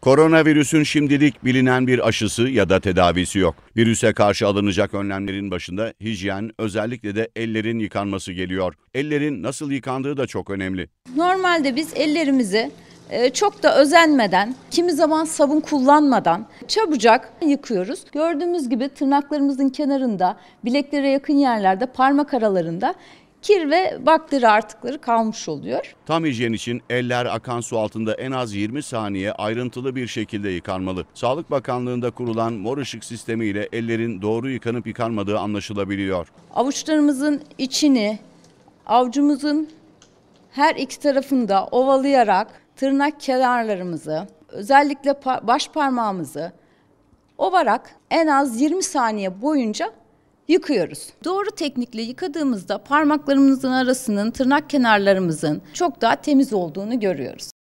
Koronavirüsün şimdilik bilinen bir aşısı ya da tedavisi yok. Virüse karşı alınacak önlemlerin başında hijyen, özellikle de ellerin yıkanması geliyor. Ellerin nasıl yıkandığı da çok önemli. Normalde biz ellerimizi e, çok da özenmeden, kimi zaman sabun kullanmadan çabucak yıkıyoruz. Gördüğümüz gibi tırnaklarımızın kenarında, bileklere yakın yerlerde, parmak aralarında kir ve bakteri artıkları kalmış oluyor. Tam hijyen için eller akan su altında en az 20 saniye ayrıntılı bir şekilde yıkanmalı. Sağlık Bakanlığı'nda kurulan mor ışık sistemi ile ellerin doğru yıkanıp yıkanmadığı anlaşılabiliyor. Avuçlarımızın içini, avcumuzun her iki tarafında ovalayarak tırnak kenarlarımızı, özellikle baş parmağımızı ovarak en az 20 saniye boyunca yıkıyoruz. Doğru teknikle yıkadığımızda parmaklarımızın arasının, tırnak kenarlarımızın çok daha temiz olduğunu görüyoruz.